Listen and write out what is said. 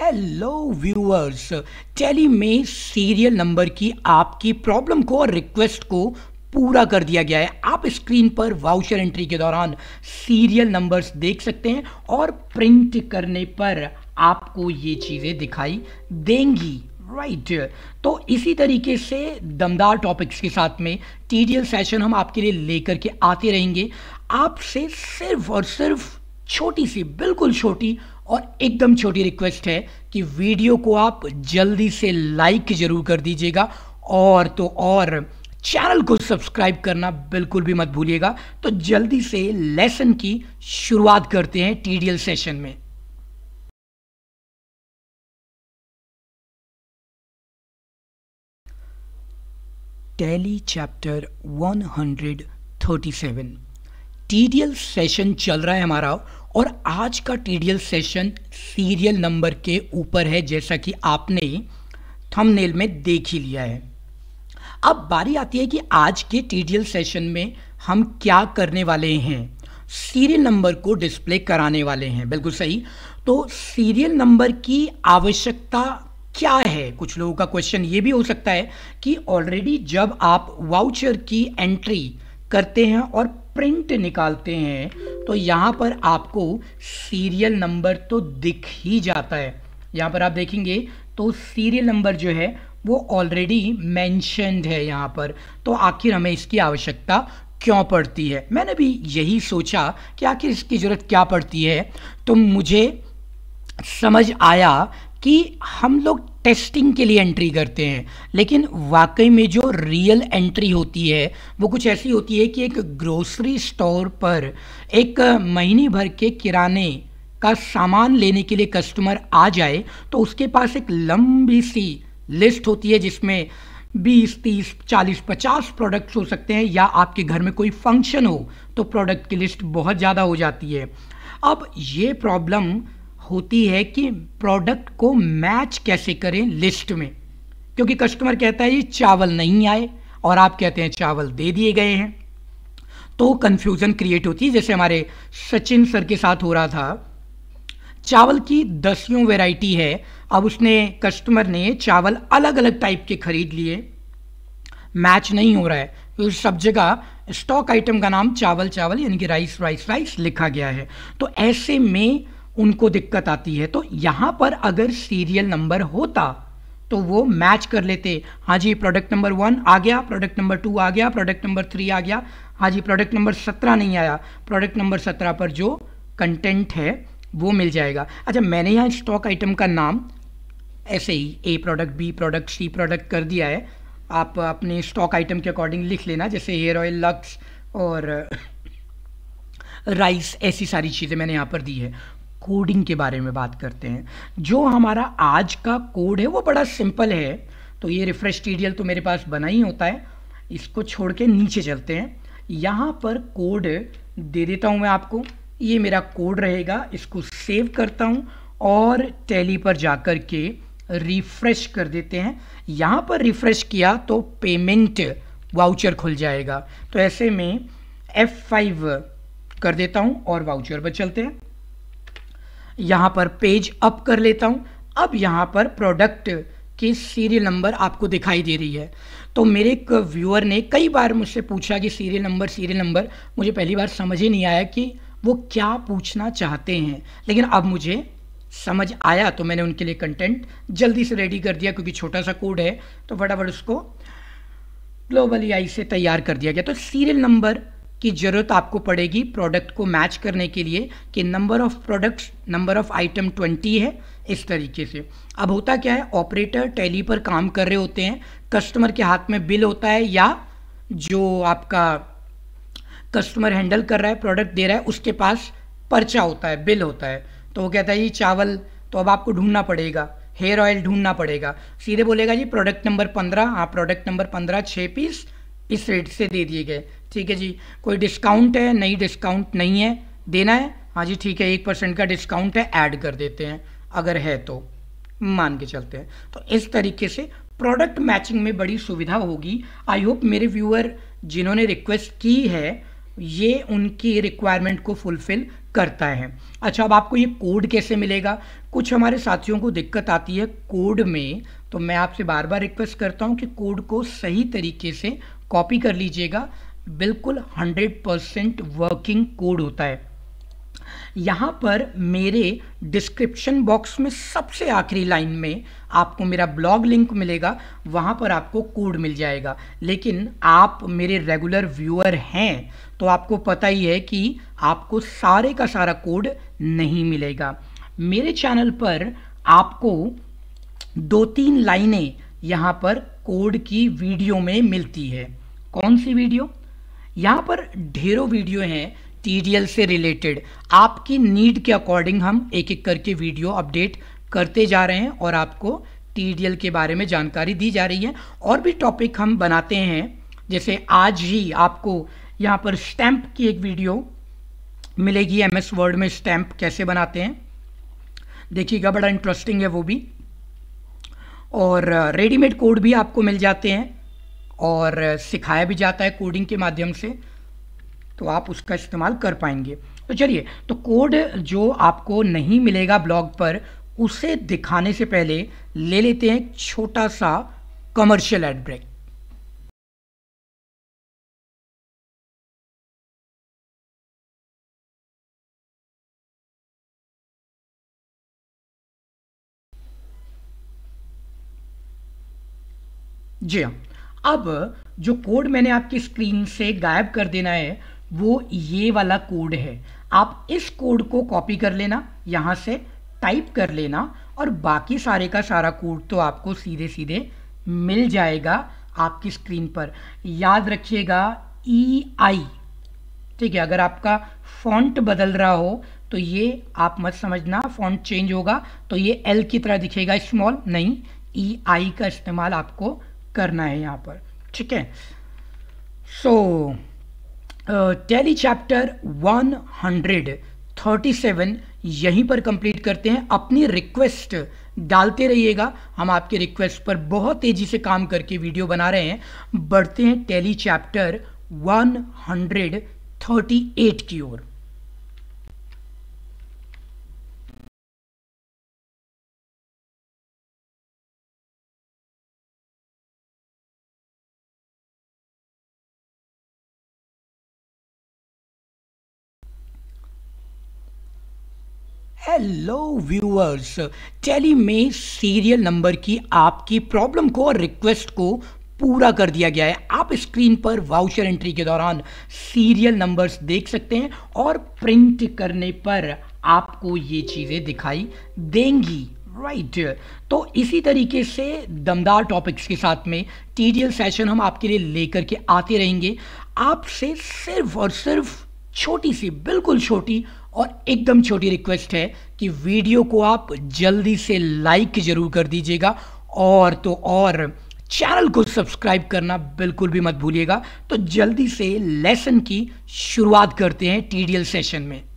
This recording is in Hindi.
हेलो व्यूअर्स टेली में सीरियल नंबर की आपकी प्रॉब्लम को और रिक्वेस्ट को पूरा कर दिया गया है आप स्क्रीन पर वाउचर एंट्री के दौरान सीरियल नंबर्स देख सकते हैं और प्रिंट करने पर आपको ये चीज़ें दिखाई देंगी राइट right. तो इसी तरीके से दमदार टॉपिक्स के साथ में टीडीएल सेशन हम आपके लिए लेकर के आते रहेंगे आपसे सिर्फ और सिर्फ छोटी सी बिल्कुल छोटी और एकदम छोटी रिक्वेस्ट है कि वीडियो को आप जल्दी से लाइक ज़रूर कर दीजिएगा और तो और चैनल को सब्सक्राइब करना बिल्कुल भी मत भूलिएगा तो जल्दी से लेसन की शुरुआत करते हैं टीडीएल सेशन में टैली चैप्टर 137 टीडीएल सेशन चल रहा है हमारा और आज का टी सेशन सीरियल नंबर के ऊपर है जैसा कि आपने थंबनेल में देख ही लिया है अब बारी आती है कि आज के टी सेशन में हम क्या करने वाले हैं सीरियल नंबर को डिस्प्ले कराने वाले हैं बिल्कुल सही तो सीरियल नंबर की आवश्यकता क्या है कुछ लोगों का क्वेश्चन ये भी हो सकता है कि ऑलरेडी जब आप वाउचर की एंट्री करते हैं और प्रिंट निकालते हैं तो यहाँ पर आपको सीरियल नंबर तो दिख ही जाता है यहाँ पर आप देखेंगे तो सीरियल नंबर जो है वो ऑलरेडी मैंशनड है यहाँ पर तो आखिर हमें इसकी आवश्यकता क्यों पड़ती है मैंने भी यही सोचा कि आखिर इसकी ज़रूरत क्या पड़ती है तो मुझे समझ आया कि हम लोग टेस्टिंग के लिए एंट्री करते हैं लेकिन वाकई में जो रियल एंट्री होती है वो कुछ ऐसी होती है कि एक ग्रोसरी स्टोर पर एक महीने भर के किराने का सामान लेने के लिए कस्टमर आ जाए तो उसके पास एक लंबी सी लिस्ट होती है जिसमें बीस तीस चालीस पचास प्रोडक्ट्स हो सकते हैं या आपके घर में कोई फंक्शन हो तो प्रोडक्ट की लिस्ट बहुत ज़्यादा हो जाती है अब ये प्रॉब्लम होती है कि प्रोडक्ट को मैच कैसे करें लिस्ट में क्योंकि कस्टमर कहता है ये चावल नहीं आए और आप कहते हैं चावल दे दिए गए हैं तो कंफ्यूजन क्रिएट होती है जैसे हमारे सचिन सर के साथ हो रहा था चावल की दसियों वैरायटी है अब उसने कस्टमर ने चावल अलग अलग टाइप के खरीद लिए मैच नहीं हो रहा है तो सब जगह स्टॉक आइटम का नाम चावल चावल यानी कि राइस राइस राइस लिखा गया है तो ऐसे में उनको दिक्कत आती है तो यहाँ पर अगर सीरियल नंबर होता तो वो मैच कर लेते हाँ जी प्रोडक्ट नंबर वन आ गया प्रोडक्ट नंबर टू आ गया प्रोडक्ट नंबर थ्री आ गया हाँ जी प्रोडक्ट नंबर सत्रह नहीं आया प्रोडक्ट नंबर सत्रह पर जो कंटेंट है वो मिल जाएगा अच्छा मैंने यहाँ स्टॉक आइटम का नाम ऐसे ही A product B product C product कर दिया है आप अपने स्टॉक आइटम के अकॉर्डिंग लिख लेना जैसे हेयर ऑयल लक्स और राइस ऐसी सारी चीज़ें मैंने यहाँ पर दी है कोडिंग के बारे में बात करते हैं जो हमारा आज का कोड है वो बड़ा सिंपल है तो ये रिफ्रेश टीरियल तो मेरे पास बना ही होता है इसको छोड़ के नीचे चलते हैं यहाँ पर कोड दे देता हूँ मैं आपको ये मेरा कोड रहेगा इसको सेव करता हूँ और टैली पर जाकर के रिफ्रेश कर देते हैं यहाँ पर रिफ्रेश किया तो पेमेंट वाउचर खुल जाएगा तो ऐसे में F5 कर देता हूँ और वाउचर पर चलते हैं यहाँ पर पेज अप कर लेता हूँ अब यहाँ पर प्रोडक्ट की सीरियल नंबर आपको दिखाई दे रही है तो मेरे एक व्यूअर ने कई बार मुझसे पूछा कि सीरियल नंबर सीरियल नंबर मुझे पहली बार समझ ही नहीं आया कि वो क्या पूछना चाहते हैं लेकिन अब मुझे समझ आया तो मैंने उनके लिए कंटेंट जल्दी से रेडी कर दिया क्योंकि छोटा सा कोड है तो फटाफट उसको ग्लोबल आई से तैयार कर दिया गया तो सीरियल नंबर की ज़रूरत आपको पड़ेगी प्रोडक्ट को मैच करने के लिए कि number of products number of item twenty है इस तरीके से अब होता क्या है ऑपरेटर टैली पर काम कर रहे होते हैं कस्टमर के हाथ में बिल होता है या जो आपका कस्टमर हैंडल कर रहा है प्रोडक्ट दे रहा है उसके पास पर्चा होता है बिल होता है तो वो कहता है जी चावल तो अब आपको ढूंढना पड़ेगा हेयर ऑयल ढूंढना पड़ेगा सीधे बोलेगा जी प्रोडक्ट नंबर पंद्रह हाँ प्रोडक्ट नंबर पंद्रह छः पीस इस रेट से दे दिए गए ठीक है जी कोई डिस्काउंट है नहीं डिस्काउंट नहीं है देना है हाँ जी ठीक है एक परसेंट का डिस्काउंट है ऐड कर देते हैं अगर है तो मान के चलते हैं तो इस तरीके से प्रोडक्ट मैचिंग में बड़ी सुविधा होगी आई होप मेरे व्यूअर जिन्होंने रिक्वेस्ट की है ये उनकी रिक्वायरमेंट को फुलफिल करता है अच्छा अब आपको ये कोड कैसे मिलेगा कुछ हमारे साथियों को दिक्कत आती है कोड में तो मैं आपसे बार बार रिक्वेस्ट करता हूँ कि कोड को सही तरीके से कॉपी कर लीजिएगा बिल्कुल 100 परसेंट वर्किंग कोड होता है यहाँ पर मेरे डिस्क्रिप्शन बॉक्स में सबसे आखिरी लाइन में आपको मेरा ब्लॉग लिंक मिलेगा वहाँ पर आपको कोड मिल जाएगा लेकिन आप मेरे रेगुलर व्यूअर हैं तो आपको पता ही है कि आपको सारे का सारा कोड नहीं मिलेगा मेरे चैनल पर आपको दो तीन लाइनें यहाँ पर कोड की वीडियो में मिलती है कौन सी वीडियो यहाँ पर ढेरों वीडियो हैं टी से रिलेटेड आपकी नीड के अकॉर्डिंग हम एक एक करके वीडियो अपडेट करते जा रहे हैं और आपको टी के बारे में जानकारी दी जा रही है और भी टॉपिक हम बनाते हैं जैसे आज ही आपको यहाँ पर स्टैम्प की एक वीडियो मिलेगी एम एस वर्ड में स्टैम्प कैसे बनाते हैं देखिएगा बड़ा इंटरेस्टिंग है वो भी और रेडीमेड कोड भी आपको मिल जाते हैं और सिखाया भी जाता है कोडिंग के माध्यम से तो आप उसका इस्तेमाल कर पाएंगे तो चलिए तो कोड जो आपको नहीं मिलेगा ब्लॉग पर उसे दिखाने से पहले ले लेते हैं छोटा सा कमर्शियल एड ब्रेक जी हाँ अब जो कोड मैंने आपकी स्क्रीन से गायब कर देना है वो ये वाला कोड है आप इस कोड को कॉपी कर लेना यहाँ से टाइप कर लेना और बाकी सारे का सारा कोड तो आपको सीधे सीधे मिल जाएगा आपकी स्क्रीन पर याद रखिएगा ई e आई ठीक है अगर आपका फॉन्ट बदल रहा हो तो ये आप मत समझना फॉन्ट चेंज होगा तो ये एल की तरह दिखेगा स्मॉल नहीं ई e आई का इस्तेमाल आपको करना है यहाँ पर ठीक है सो टेली चैप्टर 137 यहीं पर कंप्लीट करते हैं अपनी रिक्वेस्ट डालते रहिएगा हम आपके रिक्वेस्ट पर बहुत तेज़ी से काम करके वीडियो बना रहे हैं बढ़ते हैं टेली चैप्टर 138 की ओर हेलो व्यूअर्स टैली में सीरियल नंबर की आपकी प्रॉब्लम को और रिक्वेस्ट को पूरा कर दिया गया है आप स्क्रीन पर वाउचर एंट्री के दौरान सीरियल नंबर्स देख सकते हैं और प्रिंट करने पर आपको ये चीज़ें दिखाई देंगी राइट right. तो इसी तरीके से दमदार टॉपिक्स के साथ में टीडियल सेशन हम आपके लिए लेकर के आते रहेंगे आपसे सिर्फ और सिर्फ छोटी सी बिल्कुल छोटी और एकदम छोटी रिक्वेस्ट है कि वीडियो को आप जल्दी से लाइक ज़रूर कर दीजिएगा और तो और चैनल को सब्सक्राइब करना बिल्कुल भी मत भूलिएगा तो जल्दी से लेसन की शुरुआत करते हैं टीडीएल सेशन में